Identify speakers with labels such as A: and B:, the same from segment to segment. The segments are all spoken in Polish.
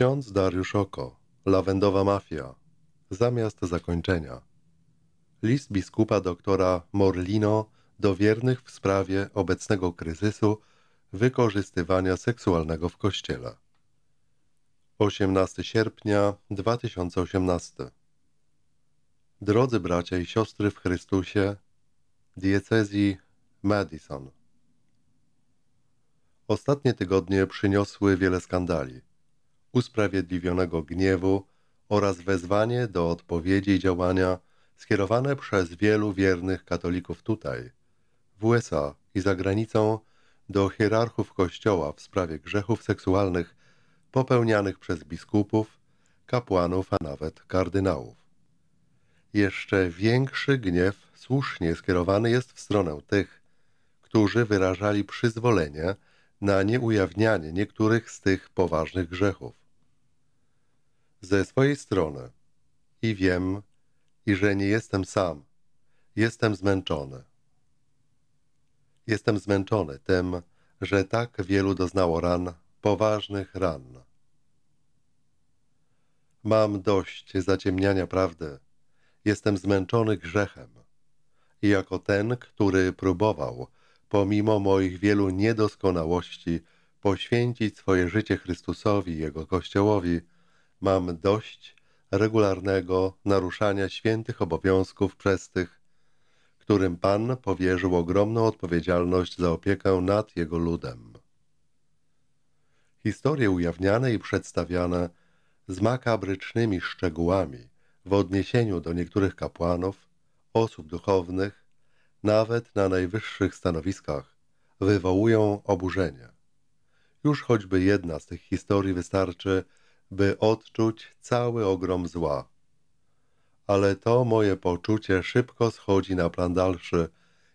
A: Ksiądz Dariusz Oko, Lawendowa Mafia, Zamiast Zakończenia. List biskupa doktora Morlino do wiernych w sprawie obecnego kryzysu wykorzystywania seksualnego w Kościele. 18 sierpnia 2018 Drodzy bracia i siostry w Chrystusie, diecezji Madison. Ostatnie tygodnie przyniosły wiele skandali – usprawiedliwionego gniewu oraz wezwanie do odpowiedzi i działania skierowane przez wielu wiernych katolików tutaj, w USA i za granicą do hierarchów Kościoła w sprawie grzechów seksualnych popełnianych przez biskupów, kapłanów, a nawet kardynałów. Jeszcze większy gniew słusznie skierowany jest w stronę tych, którzy wyrażali przyzwolenie na nieujawnianie niektórych z tych poważnych grzechów ze swojej strony i wiem, i że nie jestem sam. Jestem zmęczony. Jestem zmęczony tym, że tak wielu doznało ran, poważnych ran. Mam dość zaciemniania prawdy. Jestem zmęczony grzechem. I jako ten, który próbował, pomimo moich wielu niedoskonałości, poświęcić swoje życie Chrystusowi i Jego Kościołowi, mam dość regularnego naruszania świętych obowiązków przez tych, którym Pan powierzył ogromną odpowiedzialność za opiekę nad Jego ludem. Historie ujawniane i przedstawiane z makabrycznymi szczegółami w odniesieniu do niektórych kapłanów, osób duchownych, nawet na najwyższych stanowiskach, wywołują oburzenie. Już choćby jedna z tych historii wystarczy, by odczuć cały ogrom zła. Ale to moje poczucie szybko schodzi na plan dalszy,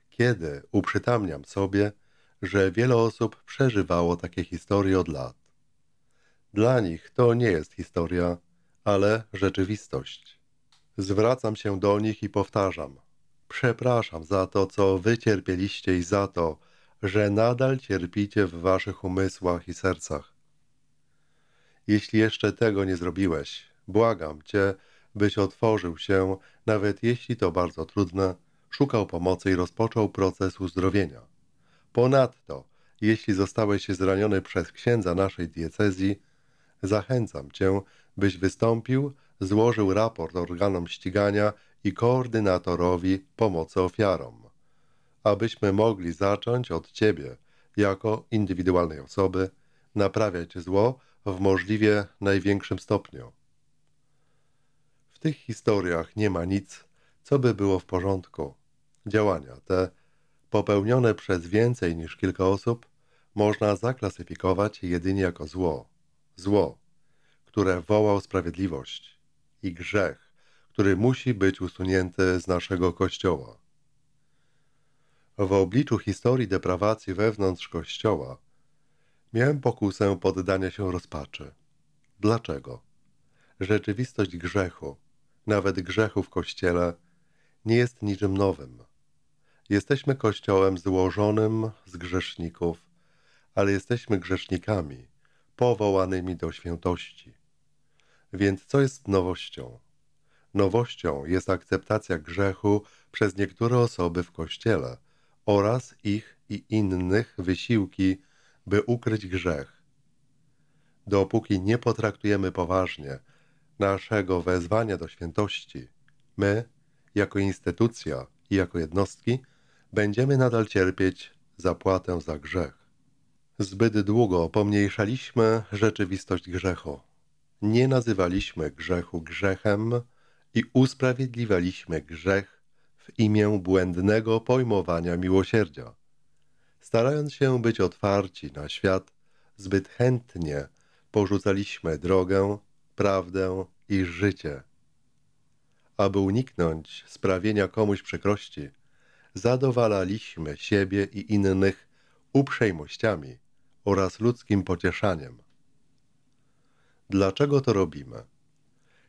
A: kiedy uprzytamniam sobie, że wiele osób przeżywało takie historie od lat. Dla nich to nie jest historia, ale rzeczywistość. Zwracam się do nich i powtarzam: Przepraszam za to, co wycierpieliście i za to, że nadal cierpicie w waszych umysłach i sercach jeśli jeszcze tego nie zrobiłeś. Błagam Cię, byś otworzył się, nawet jeśli to bardzo trudne, szukał pomocy i rozpoczął proces uzdrowienia. Ponadto, jeśli zostałeś zraniony przez księdza naszej diecezji, zachęcam Cię, byś wystąpił, złożył raport organom ścigania i koordynatorowi pomocy ofiarom, abyśmy mogli zacząć od Ciebie, jako indywidualnej osoby, naprawiać zło, w możliwie największym stopniu. W tych historiach nie ma nic, co by było w porządku. Działania te, popełnione przez więcej niż kilka osób, można zaklasyfikować jedynie jako zło. Zło, które woła o sprawiedliwość i grzech, który musi być usunięty z naszego Kościoła. W obliczu historii deprawacji wewnątrz Kościoła Miałem pokusę poddania się rozpaczy. Dlaczego? Rzeczywistość grzechu, nawet grzechu w Kościele, nie jest niczym nowym. Jesteśmy Kościołem złożonym z grzeszników, ale jesteśmy grzesznikami, powołanymi do świętości. Więc co jest nowością? Nowością jest akceptacja grzechu przez niektóre osoby w Kościele oraz ich i innych wysiłki, by ukryć grzech. Dopóki nie potraktujemy poważnie naszego wezwania do świętości, my, jako instytucja i jako jednostki, będziemy nadal cierpieć zapłatę za grzech. Zbyt długo pomniejszaliśmy rzeczywistość grzechu. Nie nazywaliśmy grzechu grzechem i usprawiedliwialiśmy grzech w imię błędnego pojmowania miłosierdzia. Starając się być otwarci na świat, zbyt chętnie porzucaliśmy drogę, prawdę i życie. Aby uniknąć sprawienia komuś przykrości, zadowalaliśmy siebie i innych uprzejmościami oraz ludzkim pocieszaniem. Dlaczego to robimy?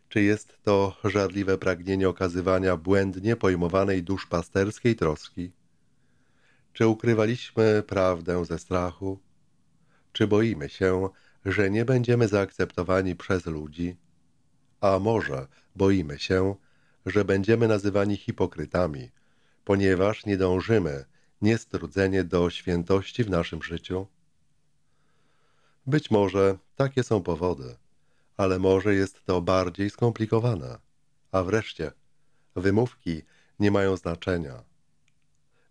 A: Czy jest to żarliwe pragnienie okazywania błędnie pojmowanej duszpasterskiej troski? Czy ukrywaliśmy prawdę ze strachu? Czy boimy się, że nie będziemy zaakceptowani przez ludzi? A może boimy się, że będziemy nazywani hipokrytami, ponieważ nie dążymy niestrudzenie do świętości w naszym życiu? Być może takie są powody, ale może jest to bardziej skomplikowane. A wreszcie, wymówki nie mają znaczenia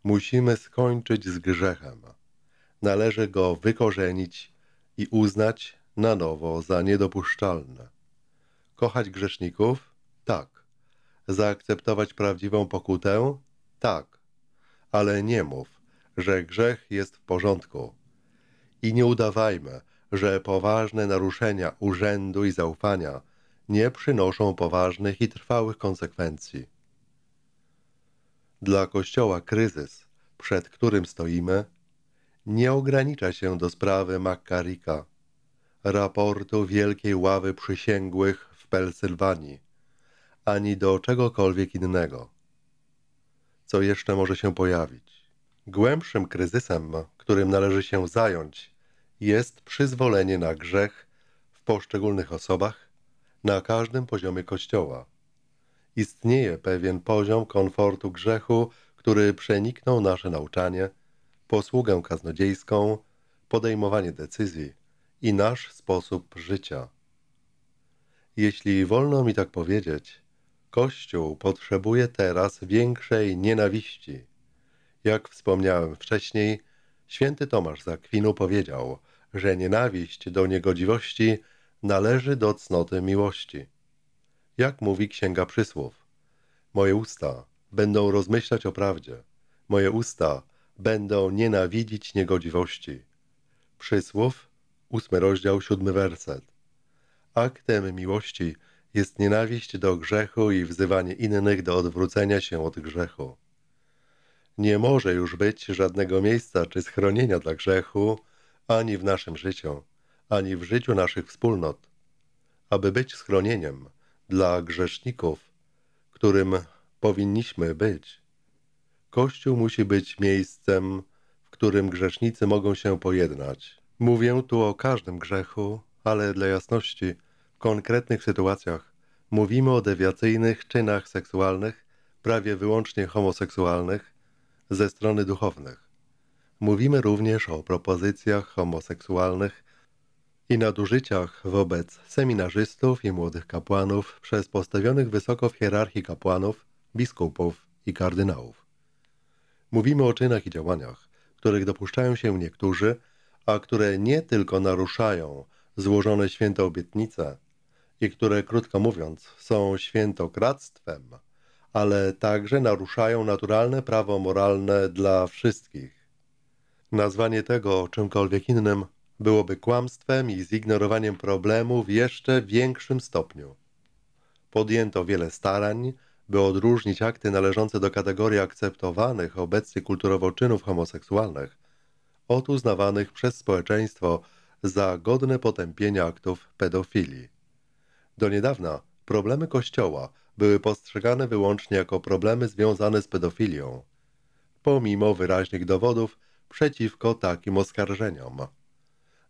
A: Musimy skończyć z grzechem. Należy go wykorzenić i uznać na nowo za niedopuszczalne. Kochać grzeszników? Tak. Zaakceptować prawdziwą pokutę? Tak. Ale nie mów, że grzech jest w porządku. I nie udawajmy, że poważne naruszenia urzędu i zaufania nie przynoszą poważnych i trwałych konsekwencji. Dla Kościoła kryzys, przed którym stoimy, nie ogranicza się do sprawy Makarika, raportu Wielkiej Ławy Przysięgłych w Pensylwanii, ani do czegokolwiek innego. Co jeszcze może się pojawić? Głębszym kryzysem, którym należy się zająć, jest przyzwolenie na grzech w poszczególnych osobach na każdym poziomie Kościoła istnieje pewien poziom komfortu grzechu, który przeniknął nasze nauczanie, posługę kaznodziejską, podejmowanie decyzji i nasz sposób życia. Jeśli wolno mi tak powiedzieć, Kościół potrzebuje teraz większej nienawiści. Jak wspomniałem wcześniej, święty Tomasz z Akwinu powiedział, że nienawiść do niegodziwości należy do cnoty miłości jak mówi Księga Przysłów. Moje usta będą rozmyślać o prawdzie, moje usta będą nienawidzić niegodziwości. Przysłów, ósmy rozdział, siódmy werset. Aktem miłości jest nienawiść do grzechu i wzywanie innych do odwrócenia się od grzechu. Nie może już być żadnego miejsca czy schronienia dla grzechu ani w naszym życiu, ani w życiu naszych wspólnot. Aby być schronieniem, dla grzeszników, którym powinniśmy być. Kościół musi być miejscem, w którym grzesznicy mogą się pojednać. Mówię tu o każdym grzechu, ale dla jasności, w konkretnych sytuacjach mówimy o dewiacyjnych czynach seksualnych, prawie wyłącznie homoseksualnych, ze strony duchownych. Mówimy również o propozycjach homoseksualnych i nadużyciach wobec seminarzystów i młodych kapłanów przez postawionych wysoko w hierarchii kapłanów, biskupów i kardynałów. Mówimy o czynach i działaniach, których dopuszczają się niektórzy, a które nie tylko naruszają złożone święte obietnice i które, krótko mówiąc, są świętokradztwem, ale także naruszają naturalne prawo moralne dla wszystkich. Nazwanie tego czymkolwiek innym byłoby kłamstwem i zignorowaniem problemu w jeszcze większym stopniu. Podjęto wiele starań, by odróżnić akty należące do kategorii akceptowanych obecnie kulturowo czynów homoseksualnych od uznawanych przez społeczeństwo za godne potępienia aktów pedofilii. Do niedawna problemy Kościoła były postrzegane wyłącznie jako problemy związane z pedofilią, pomimo wyraźnych dowodów przeciwko takim oskarżeniom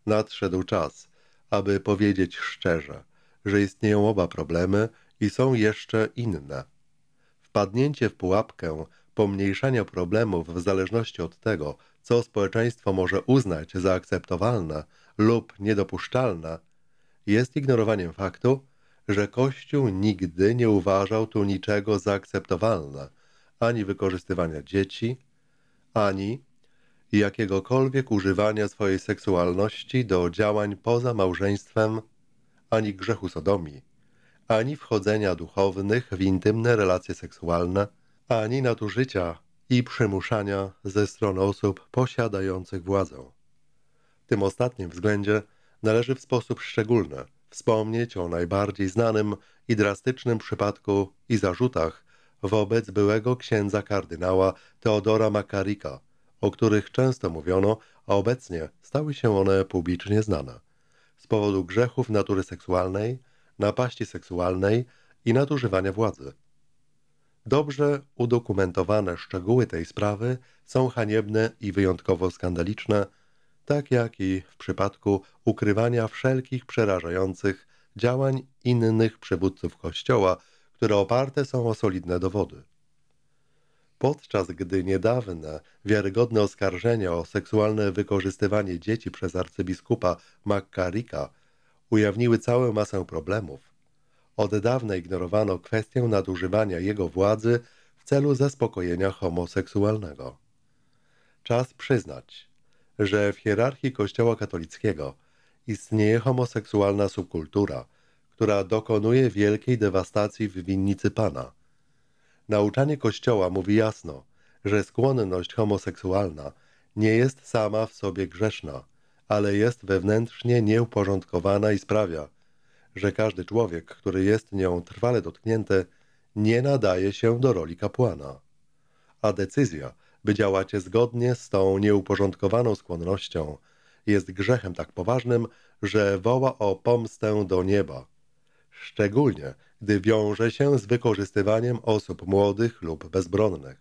A: nadszedł czas, aby powiedzieć szczerze, że istnieją oba problemy i są jeszcze inne. Wpadnięcie w pułapkę pomniejszania problemów w zależności od tego, co społeczeństwo może uznać za akceptowalne lub niedopuszczalne, jest ignorowaniem faktu, że Kościół nigdy nie uważał tu niczego za akceptowalne, ani wykorzystywania dzieci, ani i jakiegokolwiek używania swojej seksualności do działań poza małżeństwem, ani grzechu sodomii, ani wchodzenia duchownych w intymne relacje seksualne, ani nadużycia i przymuszania ze strony osób posiadających władzę. W tym ostatnim względzie należy w sposób szczególny wspomnieć o najbardziej znanym i drastycznym przypadku i zarzutach wobec byłego księdza kardynała Teodora Makarika, o których często mówiono, a obecnie stały się one publicznie znane. Z powodu grzechów natury seksualnej, napaści seksualnej i nadużywania władzy. Dobrze udokumentowane szczegóły tej sprawy są haniebne i wyjątkowo skandaliczne, tak jak i w przypadku ukrywania wszelkich przerażających działań innych przywódców Kościoła, które oparte są o solidne dowody podczas gdy niedawne wiarygodne oskarżenia o seksualne wykorzystywanie dzieci przez arcybiskupa McCarricka ujawniły całą masę problemów. Od dawna ignorowano kwestię nadużywania jego władzy w celu zaspokojenia homoseksualnego. Czas przyznać, że w hierarchii Kościoła katolickiego istnieje homoseksualna subkultura, która dokonuje wielkiej dewastacji w winnicy Pana – Nauczanie Kościoła mówi jasno, że skłonność homoseksualna nie jest sama w sobie grzeszna, ale jest wewnętrznie nieuporządkowana i sprawia, że każdy człowiek, który jest nią trwale dotknięty, nie nadaje się do roli kapłana. A decyzja, by działać zgodnie z tą nieuporządkowaną skłonnością, jest grzechem tak poważnym, że woła o pomstę do nieba. Szczególnie, gdy wiąże się z wykorzystywaniem osób młodych lub bezbronnych.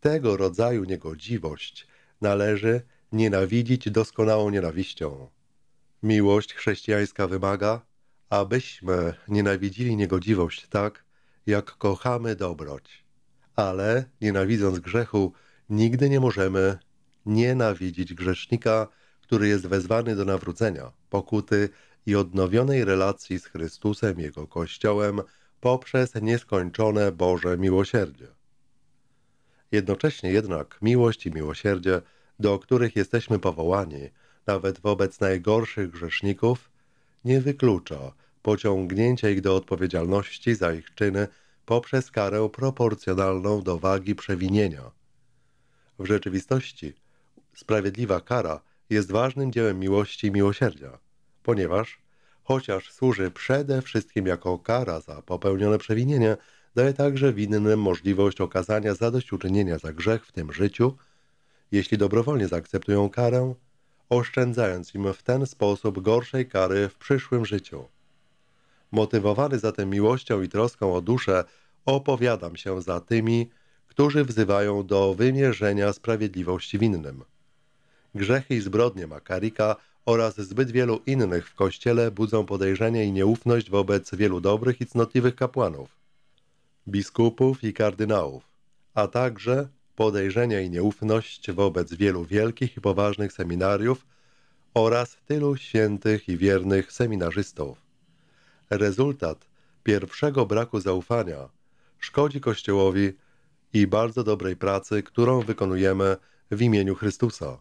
A: Tego rodzaju niegodziwość należy nienawidzić doskonałą nienawiścią. Miłość chrześcijańska wymaga, abyśmy nienawidzili niegodziwość tak, jak kochamy dobroć. Ale nienawidząc grzechu, nigdy nie możemy nienawidzić grzesznika, który jest wezwany do nawrócenia, pokuty i odnowionej relacji z Chrystusem, Jego Kościołem, poprzez nieskończone Boże miłosierdzie. Jednocześnie jednak miłość i miłosierdzie, do których jesteśmy powołani, nawet wobec najgorszych grzeszników, nie wyklucza pociągnięcia ich do odpowiedzialności za ich czyny poprzez karę proporcjonalną do wagi przewinienia. W rzeczywistości sprawiedliwa kara jest ważnym dziełem miłości i miłosierdzia ponieważ, chociaż służy przede wszystkim jako kara za popełnione przewinienie, daje także winnym możliwość okazania zadośćuczynienia za grzech w tym życiu, jeśli dobrowolnie zaakceptują karę, oszczędzając im w ten sposób gorszej kary w przyszłym życiu. Motywowany zatem miłością i troską o duszę, opowiadam się za tymi, którzy wzywają do wymierzenia sprawiedliwości winnym. Grzechy i zbrodnie Makarika oraz zbyt wielu innych w Kościele budzą podejrzenie i nieufność wobec wielu dobrych i cnotliwych kapłanów, biskupów i kardynałów, a także podejrzenie i nieufność wobec wielu wielkich i poważnych seminariów oraz tylu świętych i wiernych seminarzystów. Rezultat pierwszego braku zaufania szkodzi Kościołowi i bardzo dobrej pracy, którą wykonujemy w imieniu Chrystusa.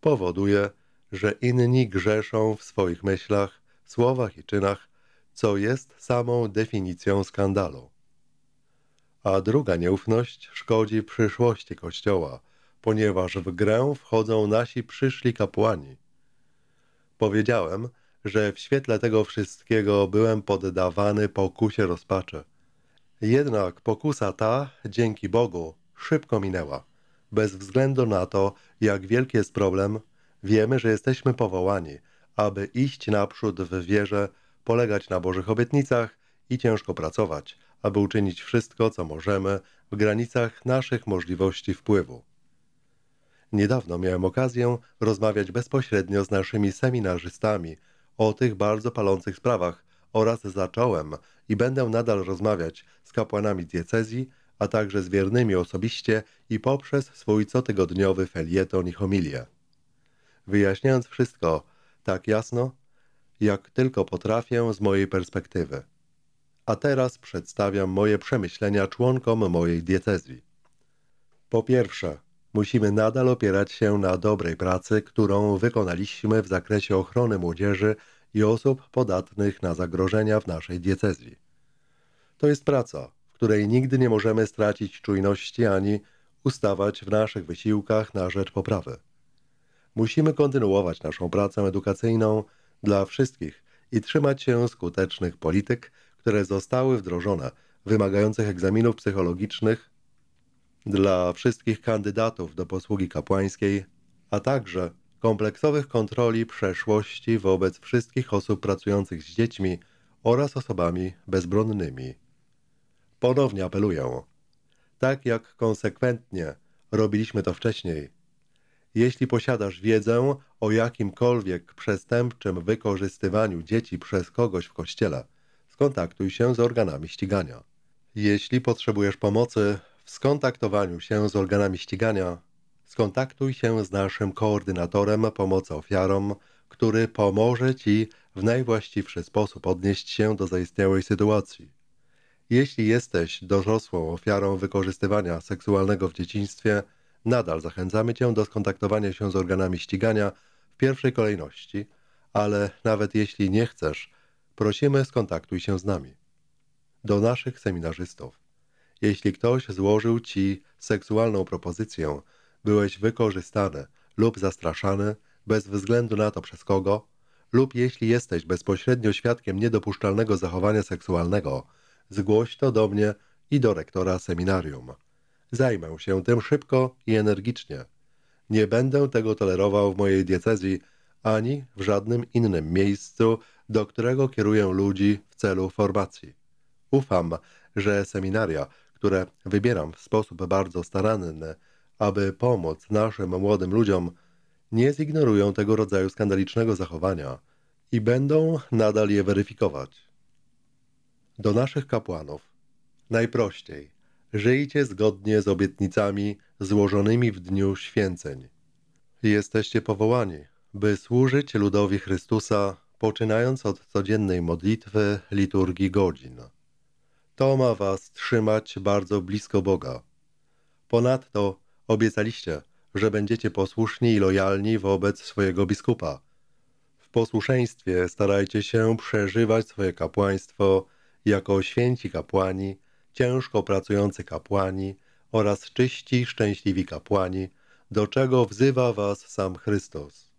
A: Powoduje, że inni grzeszą w swoich myślach, słowach i czynach, co jest samą definicją skandalu. A druga nieufność szkodzi przyszłości Kościoła, ponieważ w grę wchodzą nasi przyszli kapłani. Powiedziałem, że w świetle tego wszystkiego byłem poddawany pokusie rozpaczy. Jednak pokusa ta, dzięki Bogu, szybko minęła, bez względu na to, jak wielki jest problem, Wiemy, że jesteśmy powołani, aby iść naprzód w wierze, polegać na Bożych obietnicach i ciężko pracować, aby uczynić wszystko, co możemy w granicach naszych możliwości wpływu. Niedawno miałem okazję rozmawiać bezpośrednio z naszymi seminarzystami o tych bardzo palących sprawach oraz zacząłem i będę nadal rozmawiać z kapłanami diecezji, a także z wiernymi osobiście i poprzez swój cotygodniowy felieton i homilię wyjaśniając wszystko tak jasno, jak tylko potrafię z mojej perspektywy. A teraz przedstawiam moje przemyślenia członkom mojej diecezji. Po pierwsze, musimy nadal opierać się na dobrej pracy, którą wykonaliśmy w zakresie ochrony młodzieży i osób podatnych na zagrożenia w naszej diecezji. To jest praca, w której nigdy nie możemy stracić czujności ani ustawać w naszych wysiłkach na rzecz poprawy. Musimy kontynuować naszą pracę edukacyjną dla wszystkich i trzymać się skutecznych polityk, które zostały wdrożone, wymagających egzaminów psychologicznych dla wszystkich kandydatów do posługi kapłańskiej, a także kompleksowych kontroli przeszłości wobec wszystkich osób pracujących z dziećmi oraz osobami bezbronnymi. Ponownie apeluję, tak jak konsekwentnie robiliśmy to wcześniej, jeśli posiadasz wiedzę o jakimkolwiek przestępczym wykorzystywaniu dzieci przez kogoś w kościele, skontaktuj się z organami ścigania. Jeśli potrzebujesz pomocy w skontaktowaniu się z organami ścigania, skontaktuj się z naszym koordynatorem pomocy ofiarom, który pomoże Ci w najwłaściwszy sposób odnieść się do zaistniałej sytuacji. Jeśli jesteś dorosłą ofiarą wykorzystywania seksualnego w dzieciństwie, Nadal zachęcamy Cię do skontaktowania się z organami ścigania w pierwszej kolejności, ale nawet jeśli nie chcesz, prosimy skontaktuj się z nami. Do naszych seminarzystów. Jeśli ktoś złożył Ci seksualną propozycję, byłeś wykorzystany lub zastraszany, bez względu na to przez kogo, lub jeśli jesteś bezpośrednio świadkiem niedopuszczalnego zachowania seksualnego, zgłoś to do mnie i do rektora seminarium. Zajmę się tym szybko i energicznie. Nie będę tego tolerował w mojej diecezji ani w żadnym innym miejscu, do którego kieruję ludzi w celu formacji. Ufam, że seminaria, które wybieram w sposób bardzo staranny, aby pomóc naszym młodym ludziom, nie zignorują tego rodzaju skandalicznego zachowania i będą nadal je weryfikować. Do naszych kapłanów. Najprościej. Żyjcie zgodnie z obietnicami złożonymi w dniu święceń. Jesteście powołani, by służyć ludowi Chrystusa, poczynając od codziennej modlitwy, liturgii godzin. To ma was trzymać bardzo blisko Boga. Ponadto obiecaliście, że będziecie posłuszni i lojalni wobec swojego biskupa. W posłuszeństwie starajcie się przeżywać swoje kapłaństwo jako święci kapłani ciężko pracujący kapłani oraz czyści, szczęśliwi kapłani, do czego wzywa was sam Chrystus.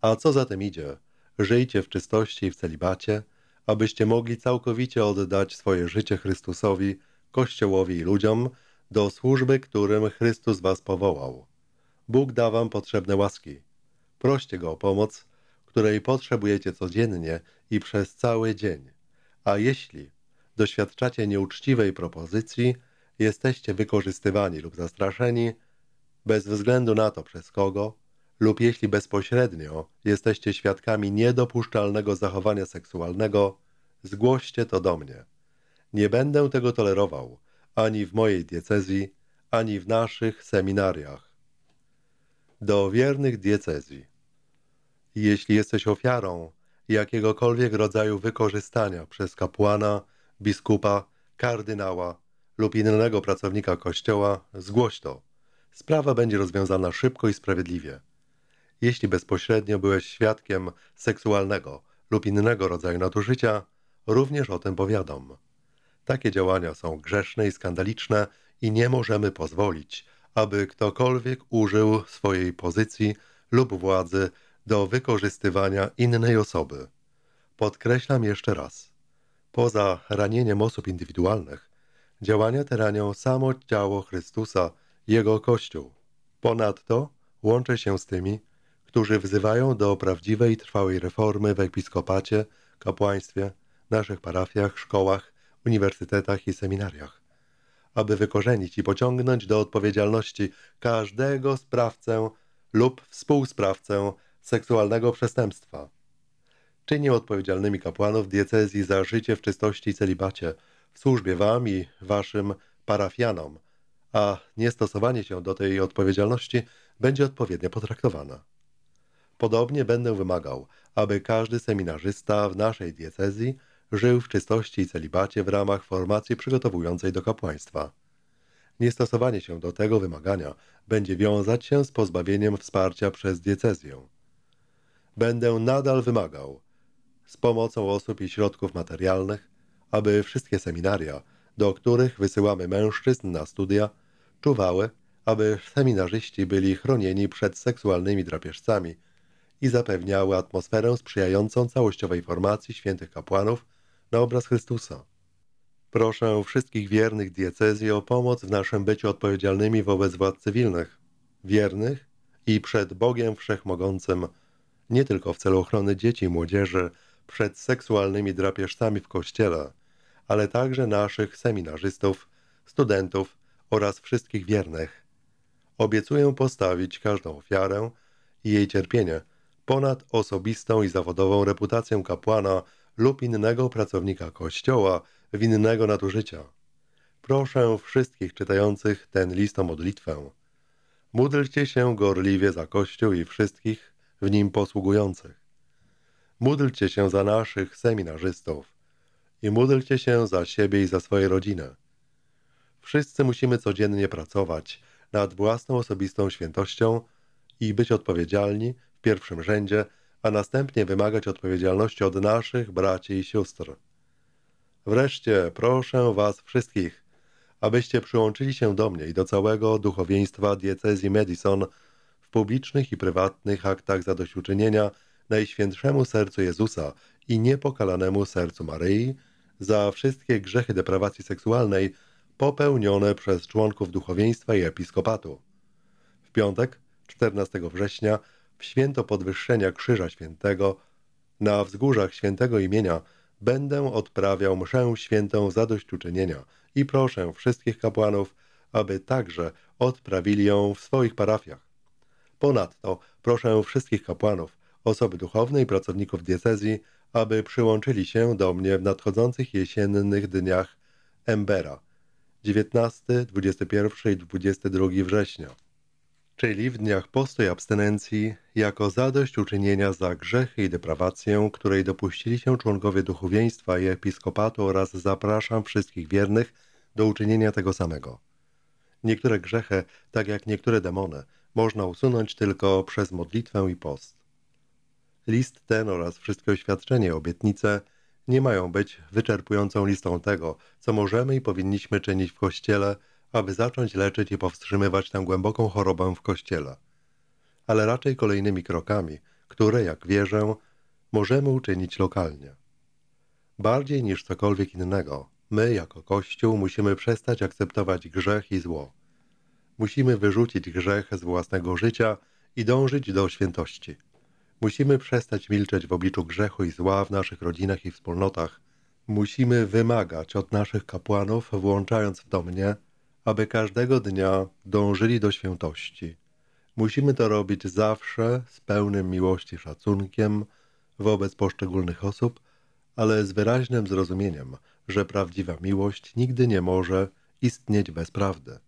A: A co za tym idzie? Żyjcie w czystości i w celibacie, abyście mogli całkowicie oddać swoje życie Chrystusowi, Kościołowi i ludziom, do służby, którym Chrystus was powołał. Bóg da wam potrzebne łaski. Proście Go o pomoc, której potrzebujecie codziennie i przez cały dzień. A jeśli doświadczacie nieuczciwej propozycji, jesteście wykorzystywani lub zastraszeni, bez względu na to przez kogo, lub jeśli bezpośrednio jesteście świadkami niedopuszczalnego zachowania seksualnego, zgłoście to do mnie. Nie będę tego tolerował ani w mojej diecezji, ani w naszych seminariach. Do wiernych diecezji. Jeśli jesteś ofiarą jakiegokolwiek rodzaju wykorzystania przez kapłana biskupa, kardynała lub innego pracownika kościoła, zgłoś to. Sprawa będzie rozwiązana szybko i sprawiedliwie. Jeśli bezpośrednio byłeś świadkiem seksualnego lub innego rodzaju nadużycia, również o tym powiadom. Takie działania są grzeszne i skandaliczne i nie możemy pozwolić, aby ktokolwiek użył swojej pozycji lub władzy do wykorzystywania innej osoby. Podkreślam jeszcze raz. Poza ranieniem osób indywidualnych, działania te ranią samo ciało Chrystusa i Jego Kościół. Ponadto łączę się z tymi, którzy wzywają do prawdziwej i trwałej reformy w episkopacie, kapłaństwie, naszych parafiach, szkołach, uniwersytetach i seminariach, aby wykorzenić i pociągnąć do odpowiedzialności każdego sprawcę lub współsprawcę seksualnego przestępstwa czynił odpowiedzialnymi kapłanów diecezji za życie w czystości i celibacie, w służbie wam i waszym parafianom, a niestosowanie się do tej odpowiedzialności będzie odpowiednio potraktowane. Podobnie będę wymagał, aby każdy seminarzysta w naszej diecezji żył w czystości i celibacie w ramach formacji przygotowującej do kapłaństwa. Niestosowanie się do tego wymagania będzie wiązać się z pozbawieniem wsparcia przez diecezję. Będę nadal wymagał, z pomocą osób i środków materialnych, aby wszystkie seminaria, do których wysyłamy mężczyzn na studia, czuwały, aby seminarzyści byli chronieni przed seksualnymi drapieżcami i zapewniały atmosferę sprzyjającą całościowej formacji świętych kapłanów na obraz Chrystusa. Proszę wszystkich wiernych diecezji o pomoc w naszym byciu odpowiedzialnymi wobec władz cywilnych, wiernych i przed Bogiem Wszechmogącym, nie tylko w celu ochrony dzieci i młodzieży, przed seksualnymi drapieżcami w kościele, ale także naszych seminarzystów, studentów oraz wszystkich wiernych. Obiecuję postawić każdą ofiarę i jej cierpienie ponad osobistą i zawodową reputację kapłana lub innego pracownika kościoła winnego nadużycia. Proszę wszystkich czytających ten list o modlitwę. Módlcie się gorliwie za Kościół i wszystkich w nim posługujących. Módlcie się za naszych seminarzystów i módlcie się za siebie i za swoje rodziny. Wszyscy musimy codziennie pracować nad własną osobistą świętością i być odpowiedzialni w pierwszym rzędzie, a następnie wymagać odpowiedzialności od naszych braci i sióstr. Wreszcie proszę Was wszystkich, abyście przyłączyli się do mnie i do całego duchowieństwa diecezji Madison w publicznych i prywatnych aktach zadośćuczynienia – Najświętszemu Sercu Jezusa i Niepokalanemu Sercu Maryi za wszystkie grzechy deprawacji seksualnej popełnione przez członków duchowieństwa i episkopatu. W piątek, 14 września, w święto podwyższenia Krzyża Świętego, na wzgórzach świętego imienia będę odprawiał mszę świętą zadośćuczynienia i proszę wszystkich kapłanów, aby także odprawili ją w swoich parafiach. Ponadto proszę wszystkich kapłanów, osoby duchowne i pracowników diecezji, aby przyłączyli się do mnie w nadchodzących jesiennych dniach Embera 19, 21 i 22 września, czyli w dniach postu i abstynencji jako zadośćuczynienia za grzechy i deprawację, której dopuścili się członkowie duchowieństwa i episkopatu oraz zapraszam wszystkich wiernych do uczynienia tego samego. Niektóre grzechy, tak jak niektóre demony, można usunąć tylko przez modlitwę i post. List ten oraz wszystkie oświadczenia i obietnice nie mają być wyczerpującą listą tego, co możemy i powinniśmy czynić w Kościele, aby zacząć leczyć i powstrzymywać tę głęboką chorobę w Kościele, ale raczej kolejnymi krokami, które, jak wierzę, możemy uczynić lokalnie. Bardziej niż cokolwiek innego, my jako Kościół musimy przestać akceptować grzech i zło. Musimy wyrzucić grzech z własnego życia i dążyć do świętości. Musimy przestać milczeć w obliczu grzechu i zła w naszych rodzinach i wspólnotach. Musimy wymagać od naszych kapłanów, włączając w to mnie, aby każdego dnia dążyli do świętości. Musimy to robić zawsze z pełnym miłości szacunkiem wobec poszczególnych osób, ale z wyraźnym zrozumieniem, że prawdziwa miłość nigdy nie może istnieć bez prawdy.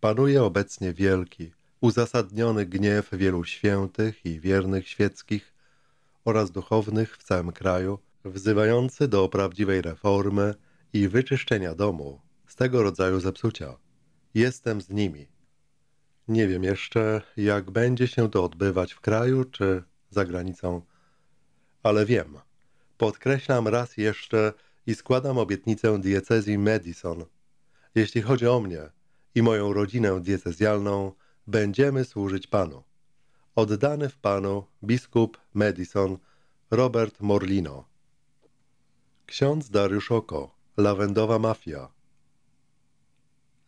A: Panuje obecnie wielki, uzasadniony gniew wielu świętych i wiernych świeckich oraz duchownych w całym kraju, wzywający do prawdziwej reformy i wyczyszczenia domu z tego rodzaju zepsucia. Jestem z nimi. Nie wiem jeszcze, jak będzie się to odbywać w kraju czy za granicą, ale wiem. Podkreślam raz jeszcze i składam obietnicę diecezji Madison. Jeśli chodzi o mnie i moją rodzinę diecezjalną, Będziemy służyć Panu. Oddany w Panu biskup Madison Robert Morlino. Ksiądz Dariusz Oko, Lawendowa Mafia.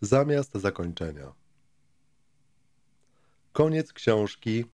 A: Zamiast zakończenia. Koniec książki